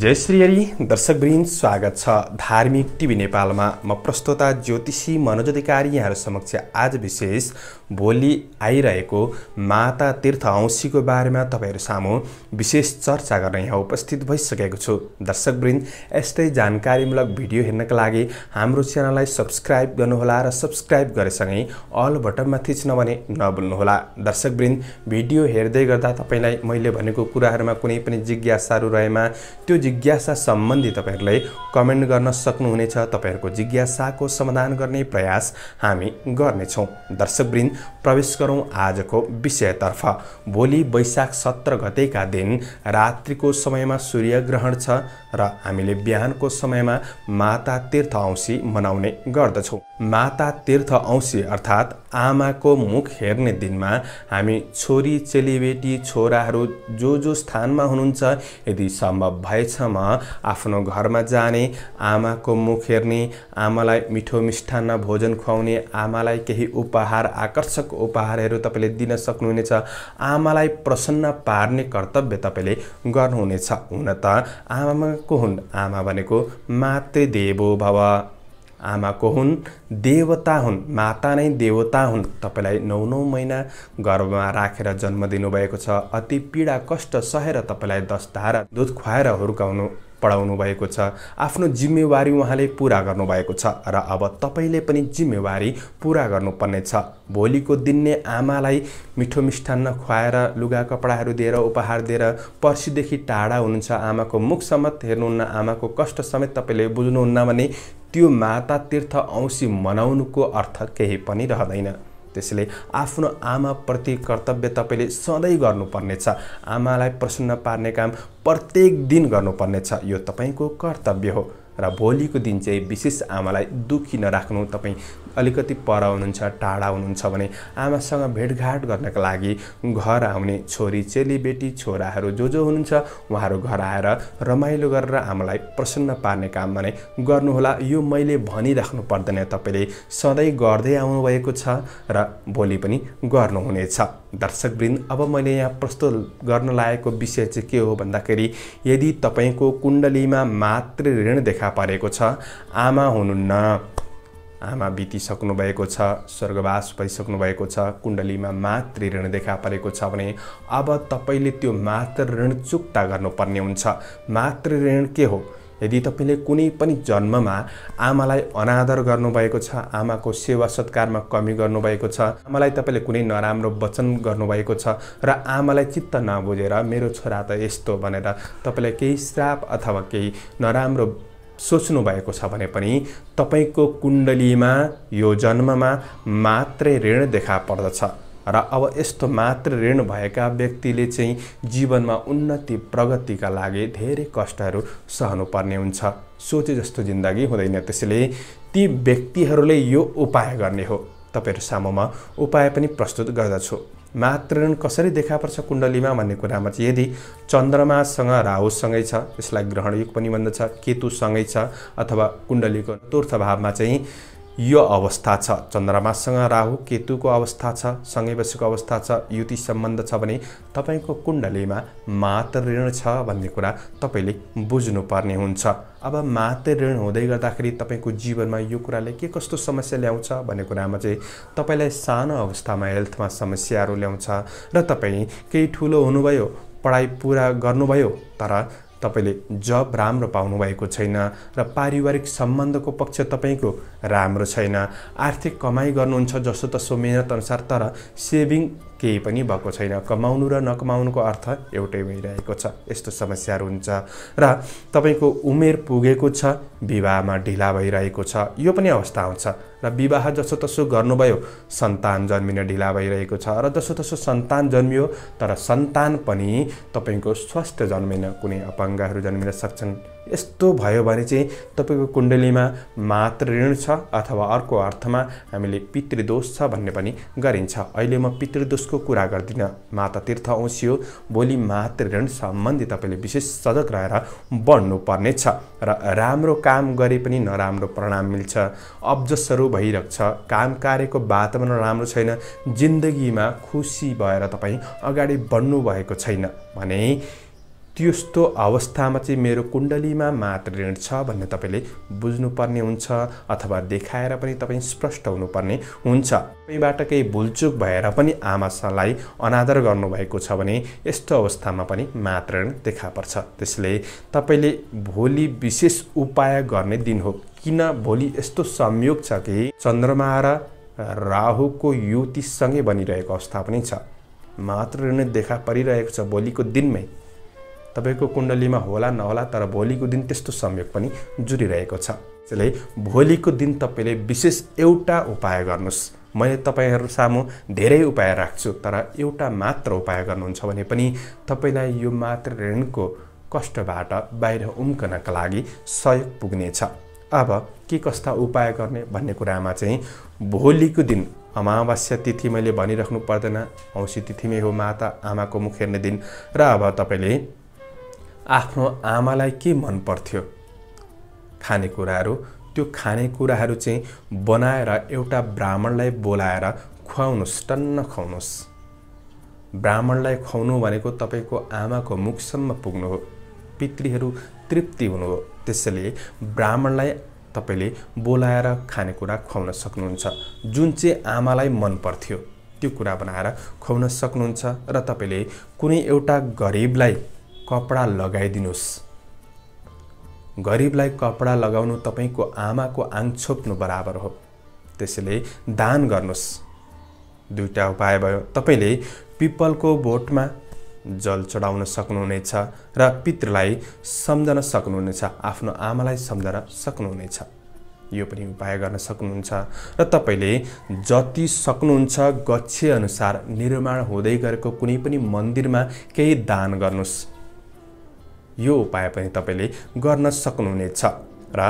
जय श्री हरि दर्शकवृन्द स्वागत छ धार्मिक टिभी नेपालमा म प्रस्तोता ज्योतिषी मनोज अधिकारी यहाँहरू समक्ष आज विशेष भोलि आइरहेको माता तीर्थ औँसीको बारेमा तपाईँहरू सामु विशेष चर्चा गर्न यहाँ उपस्थित भइसकेको छु दर्शकवृन्द यस्तै जानकारीमूलक भिडियो हेर्नका लागि हाम्रो च्यानललाई सब्सक्राइब गर्नुहोला र सब्सक्राइब गरेसँगै अल बटनमा थिच्न भने नभुल्नुहोला दर्शकवृन्द भिडियो हेर्दै गर्दा तपाईँलाई मैले भनेको कुराहरूमा कुनै पनि जिज्ञासाहरू रहेमा त्यो जिज्ञासा सम्बन्धी तपाईँहरूलाई कमेन्ट गर्न सक्नुहुनेछ तपाईँहरूको जिज्ञासाको समाधान गर्ने प्रयास हामी गर्नेछौँ दर्शकवृन्द प्रवेश गरौँ आजको विषयतर्फ भोलि वैशाख सत्र गतेका दिन रात्रिको समयमा सूर्यग्रहण छ र हामीले बिहानको समयमा माता तीर्थ औँसी मनाउने गर्दछौँ माता तीर्थ औँसी अर्थात् आमाको मुख हेर्ने दिनमा हामी छोरी चेलीबेटी छोराहरू जो जो स्थानमा हुनुहुन्छ यदि सम्भव भएसम्म आफ्नो घरमा जाने आमाको मुख हेर्ने आमालाई मिठो मिष्ठान्न भोजन खुवाउने आमालाई केही उपहार आकर्षक उपहारहरू तपाईँले दिन सक्नुहुनेछ आमालाई प्रसन्न पार्ने कर्तव्य तपाईँले गर्नुहुनेछ हुन त आमाको हुन् आमा भनेको मातृदेवो भव आमाको हुन् देवता हुन् माता नै देवता हुन् तपाईँलाई नौ नौ महिना गर्भमा राखेर जन्म दिनुभएको छ अति पीडा कष्ट सहेर तपाईँलाई दस धारा दुध खुवाएर हुर्काउनु पढाउनु भएको छ आफ्नो जिम्मेवारी उहाँले पुरा गर्नुभएको छ र अब तपाईँले पनि जिम्मेवारी पुरा गर्नुपर्नेछ भोलिको दिन नै आमालाई मिठो मिष्ठान्न खुवाएर लुगा कपडाहरू दिएर उपहार दिएर पर्सिदेखि टाढा हुनुहुन्छ आमाको मुख समेत हेर्नुहुन्न आमाको कष्ट समेत तपाईँले बुझ्नुहुन्न भने त्यो माता तीर्थ औँसी मनाउनुको अर्थ केही पनि रहँदैन त्यसैले आफ्नो आमाप्रति कर्तव्य तपाईँले सधैँ गर्नुपर्नेछ आमालाई प्रसन्न पार्ने काम प्रत्येक दिन गर्नुपर्नेछ यो तपाईँको कर्तव्य हो र भोलिको दिन चाहिँ विशेष आमालाई दुखी नराख्नु तपाईँ अलिकति पर हुनुहुन्छ टाढा हुनुहुन्छ भने आमासँग भेटघाट गर्नका लागि घर आउने छोरी चेलीबेटी छोराहरू जो जो हुनुहुन्छ उहाँहरू घर आएर रमाइलो गरेर आमालाई प्रसन्न पार्ने काम भने गर्नुहोला यो मैले भनिराख्नु पर्दैन तपाईँले सधैँ गर्दै आउनुभएको छ र भोलि पनि गर्नुहुनेछ दर्शकवृन्द अब मैले यहाँ प्रस्तुत गर्न लागेको विषय चाहिँ के हो भन्दाखेरि यदि तपाईँको कुण्डलीमा मातृ ऋण देखा परेको छ आमा हुनुहुन्न आमा बितिसक्नु भएको छ स्वर्गवास भइसक्नु भएको छ कुण्डलीमा मातृ ऋण देखा परेको छ भने अब तपाईँले त्यो मातृ ऋण चुक्ता गर्नुपर्ने हुन्छ मातृ ऋण के हो यदि तपाईँले कुनै पनि जन्ममा आमालाई अनादर गर्नुभएको छ आमाको सेवा सत्कारमा कमी गर्नुभएको छ आमालाई तपाईँले कुनै नराम्रो वचन गर्नुभएको छ र आमालाई चित्त नबुझेर मेरो छोरा त यस्तो भनेर तपाईँलाई केही श्राप अथवा केही नराम्रो सोच्नु भएको छ भने पनि तपाईँको कुण्डलीमा यो जन्ममा मात्रै ऋण देखा पर्दछ र अब यस्तो मात्र ऋण भएका व्यक्तिले चाहिँ जीवनमा उन्नति प्रगतिका लागि धेरै कष्टहरू सहनुपर्ने हुन्छ सोचे जस्तो जिन्दगी हुँदैन त्यसैले ती व्यक्तिहरूले यो उपाय गर्ने हो तपाईँहरू सामुमा उपाय पनि प्रस्तुत गर्दछु मातृण कसरी देखा पर्छ कुण्डलीमा भन्ने कुरामा चाहिँ यदि चन्द्रमासँग राहुसँगै छ यसलाई ग्रहणयुग पनि भन्दछ केतुसँगै छ अथवा कुण्डलीको तुर्थ भावमा चाहिँ यो अवस्था छ चन्द्रमासँग राहु केतुको अवस्था छ सँगै बसेको अवस्था छ युति सम्बन्ध छ भने तपाईँको कुण्डलीमा मातृ ऋण छ भन्ने कुरा तपाईँले बुझ्नुपर्ने हुन्छ अब मातृ ऋण हुँदै गर्दाखेरि तपाईँको जीवनमा यो कुराले के कस्तो समस्या ल्याउँछ भन्ने कुरामा चाहिँ तपाईँलाई सानो अवस्थामा हेल्थमा समस्याहरू ल्याउँछ र तपाईँ केही ठुलो हुनुभयो पढाइ पुरा गर्नुभयो तर तपाईँले जब राम्रो पाउनुभएको छैन र पारिवारिक सम्बन्धको पक्ष तपाईँको राम्रो छैन आर्थिक कमाइ गर्नुहुन्छ जस्तो त सो तसो अनुसार तर सेभिङ केही पनि भएको छैन कमाउनु र नकमाउनुको अर्थ एउटै भइरहेको छ यस्तो समस्याहरू हुन्छ र तपाईँको उमेर पुगेको छ विवाहमा ढिला भइरहेको छ यो पनि अवस्था आउँछ र विवाह जसोतसो गर्नुभयो सन्तान जन्मिन ढिला भइरहेको छ र जसोतसो सन्तान जन्मियो तर सन्तान पनि तपाईँको स्वास्थ्य जन्मिन कुनै अपाङ्गहरू जन्मिन सक्छन् यस्तो भयो भने चाहिँ तपाईँको कुण्डलीमा मात्र ऋण छ अथवा अर्को अर्थमा हामीले पितृदोष छ भन्ने पनि गरिन्छ अहिले म पितृदोषको कुरा गर्दिनँ माता तीर्थ औँसियो भोलि मातृ ऋण सम्बन्धी तपाईँले विशेष सजग रहेर बढ्नुपर्नेछ र राम्रो काम गरे पनि नराम्रो परिणाम मिल्छ भइरहेको भइरहेछ काम कार्यको वातावरण राम्रो छैन जिन्दगीमा खुसी भएर तपाईँ अगाडि बढ्नु भएको छैन भने त्यस्तो अवस्थामा चाहिँ मेरो कुण्डलीमा मात्र ऋण छ भन्ने तपाईँले बुझ्नुपर्ने हुन्छ अथवा देखाएर पनि तपाईँ स्पष्ट हुनुपर्ने हुन्छ तपाईँबाट केही भुलचुक भएर पनि आमासालाई अनादर गर्नुभएको छ भने यस्तो अवस्थामा पनि मात्र ऋण देखा पर्छ त्यसले तपाईँले भोलि विशेष उपाय गर्ने दिन हो किन भोलि यस्तो संयोग छ कि चन्द्रमा र राहुको युतिसँगै बनिरहेको अवस्था पनि छ मात्र ऋण देखा परिरहेको छ भोलिको दिनमै तपाईँको कुण्डलीमा होला नहोला तर भोलिको दिन त्यस्तो संयोग पनि जुडिरहेको छ त्यसैले भोलिको दिन तपाईँले विशेष एउटा उपाय गर्नुहोस् मैले तपाईँहरू सामु धेरै उपाय राख्छु तर एउटा मात्र उपाय गर्नुहुन्छ भने पनि तपाईँलाई यो मात्र ऋणको कष्टबाट बाहिर उम्कनका लागि सहयोग पुग्नेछ अब के कस्ता उपाय गर्ने भन्ने कुरामा चाहिँ भोलिको दिन अमावस्या तिथि मैले भनिराख्नु पर्दैन औँसी तिथिमै हो माता आमाको मुख हेर्ने दिन र अब तपाईँले आफ्नो आमालाई के मन पर्थ्यो खानेकुराहरू त्यो खानेकुराहरू चाहिँ बनाएर एउटा ब्राह्मणलाई बोलाएर खुवाउनुहोस् टन्न खुवाउनुहोस् ब्राह्मणलाई खुवाउनु भनेको तपाईँको आमाको मुखसम्म पुग्नु हो पितृहरू तृप्ति हुनु हो त्यसैले ब्राह्मणलाई तपाईँले बोलाएर खानेकुरा खुवाउन सक्नुहुन्छ जुन चाहिँ आमालाई मन पर्थ्यो त्यो कुरा बनाएर खुवाउन सक्नुहुन्छ र तपाईँले कुनै एउटा गरिबलाई कपडा लगाइदिनुहोस् गरिबलाई कपडा लगाउनु तपाईँको आमाको आङ छोप्नु बराबर हो त्यसैले दान गर्नुहोस् दुईवटा उपाय भयो तपाईँले पिपलको बोटमा जल चढाउन सक्नुहुनेछ र पितृलाई सम्झन सक्नुहुनेछ आफ्नो आमालाई सम्झन सक्नुहुनेछ यो पनि उपाय गर्न सक्नुहुन्छ र तपाईँले जति सक्नुहुन्छ गच्छे अनुसार निर्माण हुँदै गरेको कुनै पनि मन्दिरमा केही दान गर्नुहोस् यो उपाय पनि तपाईँले गर्न सक्नुहुनेछ र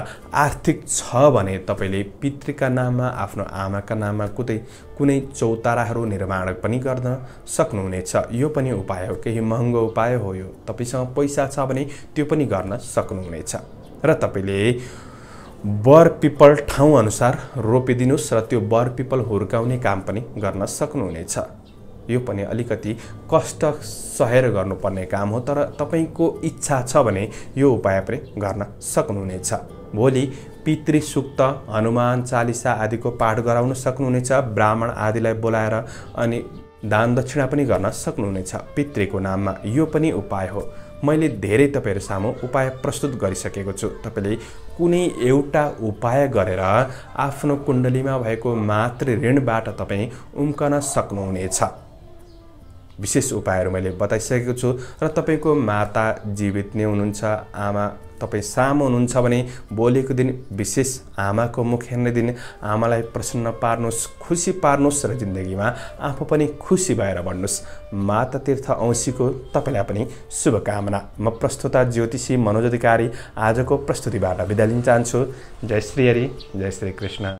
आर्थिक छ भने तपाईँले पितृका नाममा आफ्नो आमाका नाममा कुतै कुनै चौताराहरू निर्माण पनि गर्न सक्नुहुनेछ यो पनि उपाय हो केही महँगो उपाय हो यो तपाईँसँग पैसा छ भने त्यो पनि गर्न सक्नुहुनेछ र तपाईँले बर पिपल अनुसार रोपिदिनुहोस् र त्यो बर पिपल हुर्काउने काम पनि गर्न सक्नुहुनेछ यो पनि अलिकति कष्ट सहेर गर्नुपर्ने काम हो तर तपाईँको इच्छा छ भने यो उपाय पनि गर्न सक्नुहुनेछ भोलि पितृ सुक्त हनुमान चालिसा आदिको पाठ गराउन सक्नुहुनेछ ब्राह्मण आदिलाई बोलाएर अनि दान दक्षिणा पनि गर्न सक्नुहुनेछ पितृको नाममा यो पनि उपाय हो मैले धेरै तपाईँहरू सामु उपाय प्रस्तुत गरिसकेको छु तपाईँले कुनै एउटा उपाय गरेर आफ्नो कुण्डलीमा भएको मातृ ऋणबाट तपाईँ उम्कन सक्नुहुनेछ विशेष उपायहरू मैले बताइसकेको छु र तपाईँको माता जीवित नै हुनुहुन्छ आमा तपाईँ सामु हुनुहुन्छ भने भोलिको दिन विशेष आमाको मुख हेर्ने दिन आमालाई प्रसन्न पार्नुहोस् खुसी पार्नुहोस् र जिन्दगीमा आफू पनि खुसी भएर भन्नुहोस् माता तीर्थ औँसीको तपाईँलाई पनि शुभकामना म प्रस्तुता ज्योतिषी मनोज अधिकारी आजको प्रस्तुतिबाट बिदा लिन चाहन्छु जय श्री हरि जय श्री कृष्ण